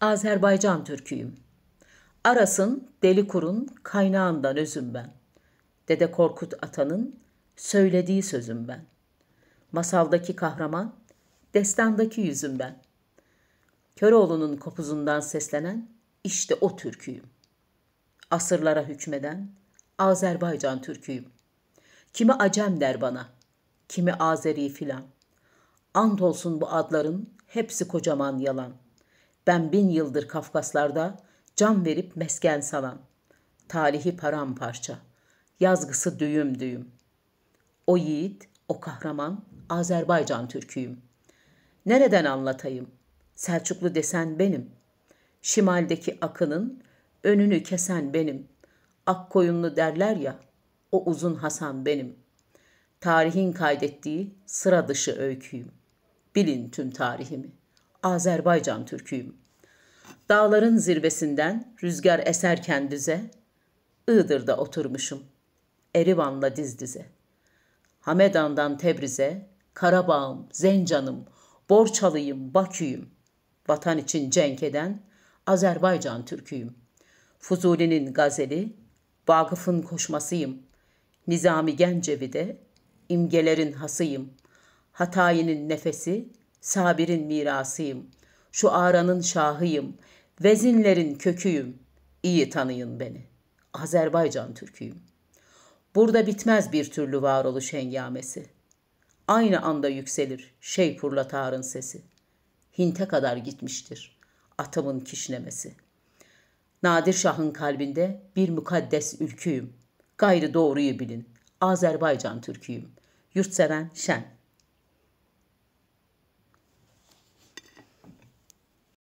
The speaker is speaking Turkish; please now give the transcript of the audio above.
Azerbaycan Türküyüm. Aras'ın, Deli Kurun, kaynağından özüm ben. Dede Korkut Atan'ın söylediği sözüm ben. Masaldaki kahraman, destandaki yüzüm ben. Köroğlu'nun kopuzundan seslenen işte o türküyüm. Asırlara hükmeden Azerbaycan türküyüm. Kimi Acem der bana, kimi Azeri filan. Ant olsun bu adların hepsi kocaman yalan.'' Ben bin yıldır Kafkaslarda can verip mesken salan. tarihi paramparça. Yazgısı düğüm düğüm. O yiğit, o kahraman Azerbaycan Türküyüm. Nereden anlatayım? Selçuklu desen benim. Şimaldeki akının önünü kesen benim. Ak koyunlu derler ya, o uzun Hasan benim. Tarihin kaydettiği sıra dışı öyküyüm. Bilin tüm tarihimi. Azerbaycan Türküyüm. Dağların zirvesinden rüzgar eserken düze, Iğdır'da oturmuşum, Erivan'la diz dize. Hamedan'dan Tebriz'e, Karabağ'ım, Zencan'ım, Borçalıyım, Bakü'yüm. Vatan için cenk eden Azerbaycan Türküyüm. Fuzuli'nin gazeli, Vakıf'ın koşmasıyım. Nizami Gencevi'de, imgelerin hasıyım. Hatayi'nin nefesi, Sabir'in mirasıyım. Şu aranın şahıyım. Vezinlerin köküyüm. İyi tanıyın beni. Azerbaycan Türküyüm. Burada bitmez bir türlü varoluş hengamesi. Aynı anda yükselir Şeypurla Tar'ın sesi. Hint'e kadar gitmiştir atımın kişnemesi. Nadir Şah'ın kalbinde bir mukaddes ülküyüm. Gayrı doğruyu bilin. Azerbaycan Türküyüm. Yurtseven şen.''